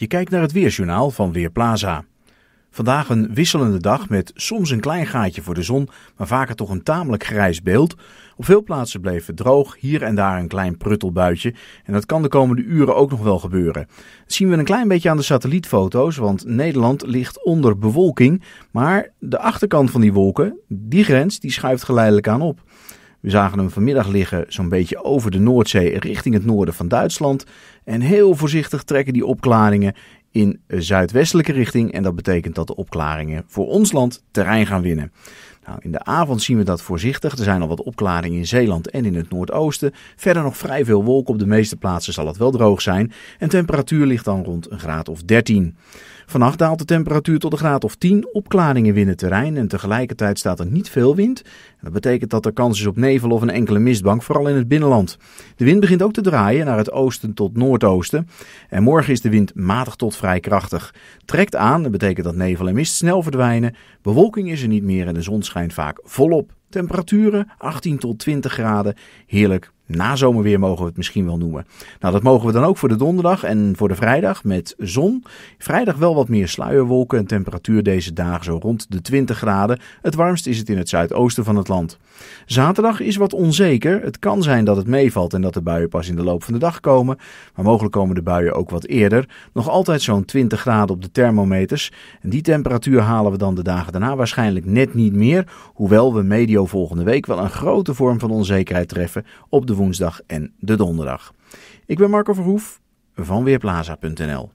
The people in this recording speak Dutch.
Je kijkt naar het weersjournaal van Weerplaza. Vandaag een wisselende dag met soms een klein gaatje voor de zon, maar vaker toch een tamelijk grijs beeld. Op veel plaatsen bleef het droog, hier en daar een klein pruttelbuitje. En dat kan de komende uren ook nog wel gebeuren. Dat zien we een klein beetje aan de satellietfoto's, want Nederland ligt onder bewolking. Maar de achterkant van die wolken, die grens, die schuift geleidelijk aan op. We zagen hem vanmiddag liggen zo'n beetje over de Noordzee richting het noorden van Duitsland. En heel voorzichtig trekken die opklaringen in zuidwestelijke richting. En dat betekent dat de opklaringen voor ons land terrein gaan winnen. Nou, in de avond zien we dat voorzichtig. Er zijn al wat opklaringen in Zeeland en in het noordoosten. Verder nog vrij veel wolken. Op de meeste plaatsen zal het wel droog zijn. En temperatuur ligt dan rond een graad of 13. Vannacht daalt de temperatuur tot een graad of 10. Opklaringen winnen terrein en tegelijkertijd staat er niet veel wind. Dat betekent dat er kans is op nevel of een enkele mistbank, vooral in het binnenland. De wind begint ook te draaien naar het oosten tot noordoosten. En morgen is de wind matig tot vrij krachtig. Trekt aan, dat betekent dat nevel en mist snel verdwijnen. Bewolking is er niet meer en de zon schijnt schijnt vaak volop Temperaturen 18 tot 20 graden. Heerlijk. Na zomerweer mogen we het misschien wel noemen. Nou, dat mogen we dan ook voor de donderdag en voor de vrijdag met zon. Vrijdag wel wat meer sluierwolken en temperatuur deze dagen zo rond de 20 graden. Het warmst is het in het zuidoosten van het land. Zaterdag is wat onzeker. Het kan zijn dat het meevalt en dat de buien pas in de loop van de dag komen. Maar mogelijk komen de buien ook wat eerder. Nog altijd zo'n 20 graden op de thermometers. En die temperatuur halen we dan de dagen daarna waarschijnlijk net niet meer. Hoewel we medio volgende week wel een grote vorm van onzekerheid treffen op de woensdag en de donderdag. Ik ben Marco Verhoef van Weerplaza.nl.